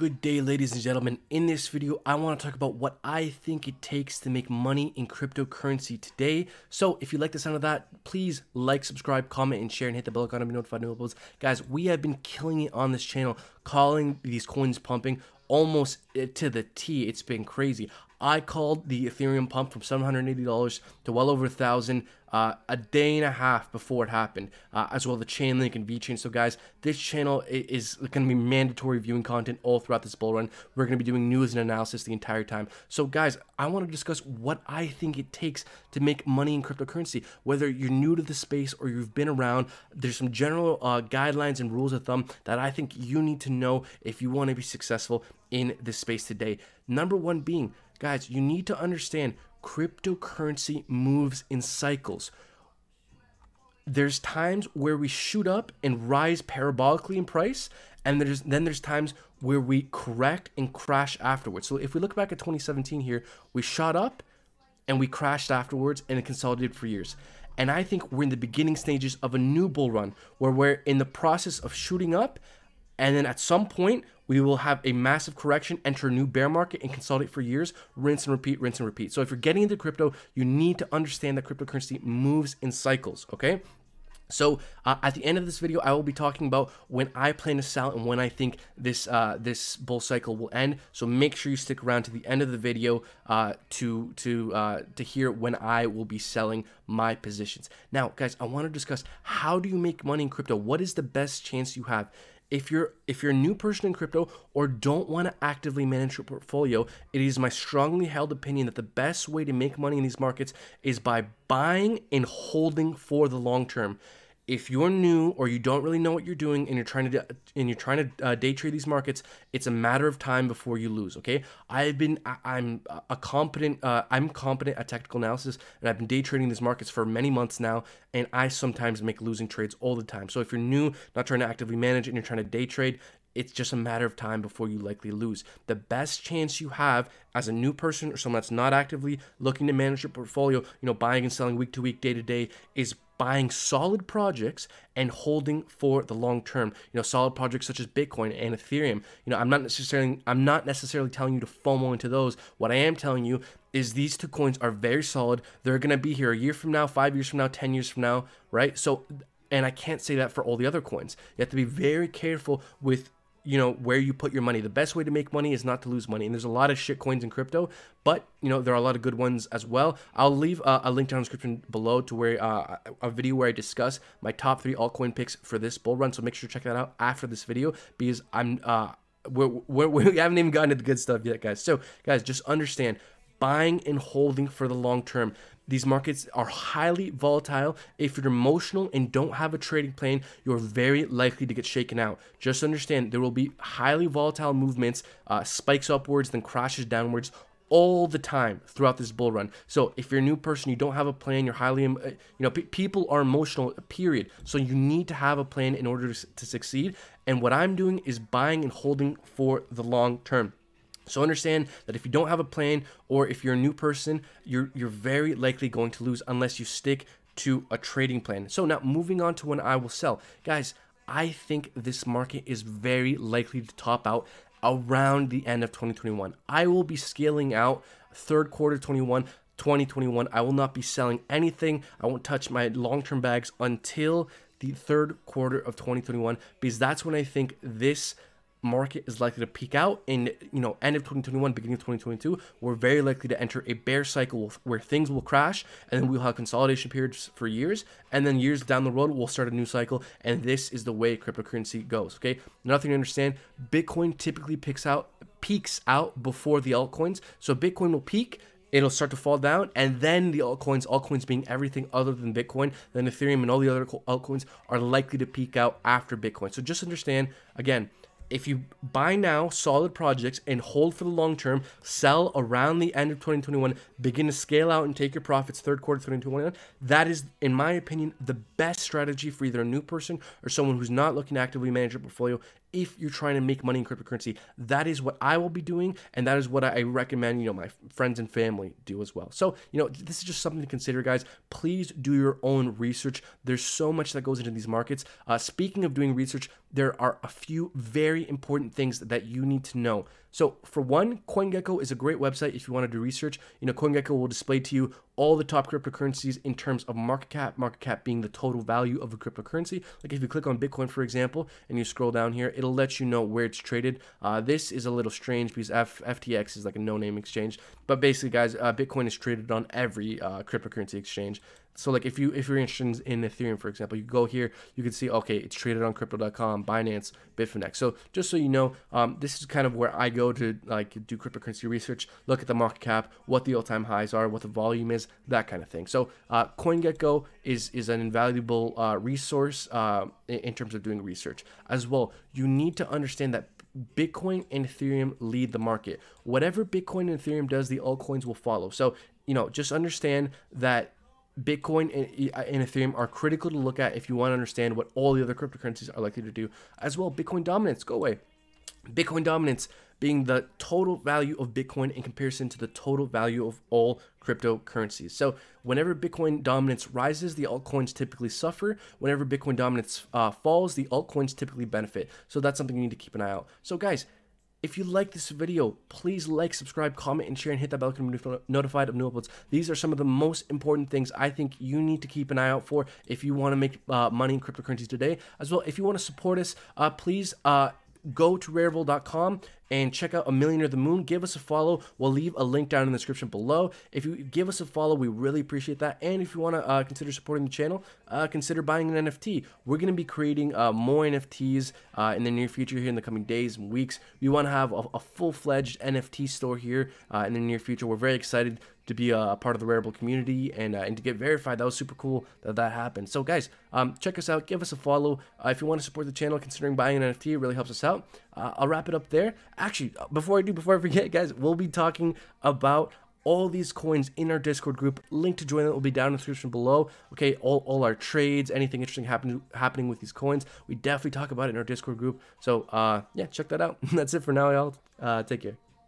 Good day, ladies and gentlemen. In this video, I want to talk about what I think it takes to make money in cryptocurrency today. So if you like the sound of that, please like, subscribe, comment, and share, and hit the bell icon to be notified of new uploads. Guys, we have been killing it on this channel, calling these coins pumping almost eh, to the T. It's been crazy. I called the Ethereum pump from $780 to well over a thousand uh, a day and a half before it happened, uh, as well the Chainlink and VeChain. So guys, this channel is, going to be mandatory viewing content all throughout this bull run. We're going to be doing news and analysis the entire time. So guys, I want to discuss what I think it takes to make money in cryptocurrency. Whether you're new to the space or you've been around, there's some general uh, guidelines and rules of thumb that I think you need to know if you want to be successful in this space today. Number one being Guys, you need to understand cryptocurrency moves in cycles. There's times where we shoot up and rise parabolically in price, and there's then there's times where we correct and crash afterwards. So if we look back at 2017 here, we shot up and we crashed afterwards and it consolidated for years. And I think we're in the beginning stages of a new bull run where we're in the process of shooting up and then at some point, we will have a massive correction, enter a new bear market, and consolidate for years, rinse and repeat, rinse and repeat. So if you're getting into crypto, you need to understand that cryptocurrency moves in cycles, okay? So uh, at the end of this video, I will be talking about when I plan to sell and when I think this uh, this bull cycle will end. So make sure you stick around to the end of the video uh, to to uh, to hear when I will be selling my positions. Now, guys, I want to discuss how do you make money in crypto? What is the best chance you have? if you're if you're a new person in crypto or don't want to actively manage your portfolio it is my strongly held opinion that the best way to make money in these markets is by buying and holding for the long term if you're new or you don't really know what you're doing and you're trying to and you're trying to uh, day trade these markets it's a matter of time before you lose okay i've been I, am a competent uh, i'm competent at technical analysis and i've been day trading these markets for many months now and i sometimes make losing trades all the time so if you're new not trying to actively manage and you're trying to day trade it's just a matter of time before you likely lose. The best chance you have as a new person or someone that's not actively looking to manage your portfolio, you know, buying and selling week to week, day to day, is buying solid projects and holding for the long term. You know, solid projects such as Bitcoin and Ethereum. You know, I'm not necessarily I'm not necessarily telling you to FOMO into those. What I am telling you is these two coins are very solid. They're going to be here a year from now, 5 years from now, 10 years from now, right? So and I can't say that for all the other coins. You have to be very careful with you know where you put your money the best way to make money is not to lose money and there's a lot of shit coins in crypto but you know there are a lot of good ones as well i'll leave uh, a link down in the description below to where uh, a video where i discuss my top three altcoin picks for this bull run so make sure to check that out after this video because i'm uh we're, we're, we we have not even gotten to the good stuff yet guys so guys just understand buying and holding for the long term. These markets are highly volatile. If you're emotional and don't have a trading plan, you're very likely to get shaken out. Just understand there will be highly volatile movements, uh, spikes upwards, then crashes downwards all the time throughout this bull run. So if you're a new person, you don't have a plan, you're highly, uh, you know, people are emotional, period. So you need to have a plan in order to, to succeed. And what I'm doing is buying and holding for the long term. So understand that if you don't have a plan or if you're a new person, you're you're very likely going to lose unless you stick to a trading plan. So now moving on to when I will sell. Guys, I think this market is very likely to top out around the end of 2021. I will be scaling out third quarter 21 2021. I will not be selling anything. I won't touch my long-term bags until the third quarter of 2021 because that's when I think this market is likely to peak out in you know end of 2021 beginning of 2022 we're very likely to enter a bear cycle where things will crash and then we'll have consolidation periods for years and then years down the road we'll start a new cycle and this is the way cryptocurrency goes okay nothing to understand bitcoin typically picks out peaks out before the altcoins so bitcoin will peak it'll start to fall down and then the altcoins altcoins being everything other than bitcoin then ethereum and all the other altcoins are likely to peak out after bitcoin so just understand again if you buy now solid projects and hold for the long term, sell around the end of 2021, begin to scale out and take your profits third quarter 2021, that is, in my opinion, the best strategy for either a new person or someone who's not looking to actively manage a portfolio if you're trying to make money in cryptocurrency. That is what I will be doing, and that is what I recommend, you know, my friends and family do as well. So, you know, this is just something to consider, guys. Please do your own research. There's so much that goes into these markets. Uh, speaking of doing research, there are a few very important things that you need to know. So, for one, CoinGecko is a great website if you want to do research. You know, CoinGecko will display to you all the top cryptocurrencies in terms of market cap, market cap being the total value of a cryptocurrency. Like if you click on Bitcoin, for example, and you scroll down here, it'll let you know where it's traded. Uh, this is a little strange because F FTX is like a no-name exchange. But basically, guys, uh, Bitcoin is traded on every uh, cryptocurrency exchange. So like if you if you're interested in Ethereum, for example, you go here, you can see okay, it's traded on crypto.com, Binance, Bitfinex. So just so you know, um, this is kind of where I go to like do cryptocurrency research, look at the market cap, what the all-time highs are, what the volume is, that kind of thing. So uh, CoinGecko is is an invaluable uh, resource uh, in terms of doing research as well. You need to understand that Bitcoin and Ethereum lead the market. Whatever Bitcoin and Ethereum does, the altcoins will follow. So you know, just understand that Bitcoin and, uh, and, Ethereum are critical to look at if you want to understand what all the other cryptocurrencies are likely to do. As well, Bitcoin dominance, go away. Bitcoin dominance being the total value of Bitcoin in comparison to the total value of all cryptocurrencies. So, whenever Bitcoin dominance rises, the altcoins typically suffer. Whenever Bitcoin dominance uh, falls, the altcoins typically benefit. So, that's something you need to keep an eye out. So, guys, if you like this video, please like, subscribe, comment, and share, and hit that bell to be notified of new uploads. These are some of the most important things I think you need to keep an eye out for if you want to make uh, money in cryptocurrencies today. As well, if you want to support us, uh, please uh, go to rareville.com and check out A millionaire the Moon. Give us a follow. We'll leave a link down in the description below. If you give us a follow, we really appreciate that. And if you want to uh, consider supporting the channel, uh, consider buying an NFT. We're going to be creating uh, more NFTs uh, in the near future here in the coming days and weeks. We want to have a, a full-fledged NFT store here uh, in the near future. We're very excited to be a part of the Rareable community and uh, and to get verified. That was super cool that that happened. So guys, um, check us out. Give us a follow uh, if you want to support the channel. Considering buying an NFT, it really helps us out. Uh, I'll wrap it up there. Actually, uh, before I do, before I forget, guys, we'll be talking about all these coins in our Discord group. Link to join that will be down in the description below. Okay, all, all our trades, anything interesting happening happening with these coins, we definitely talk about it in our Discord group. So uh, yeah, check that out. That's it for now, y'all. Uh, take care.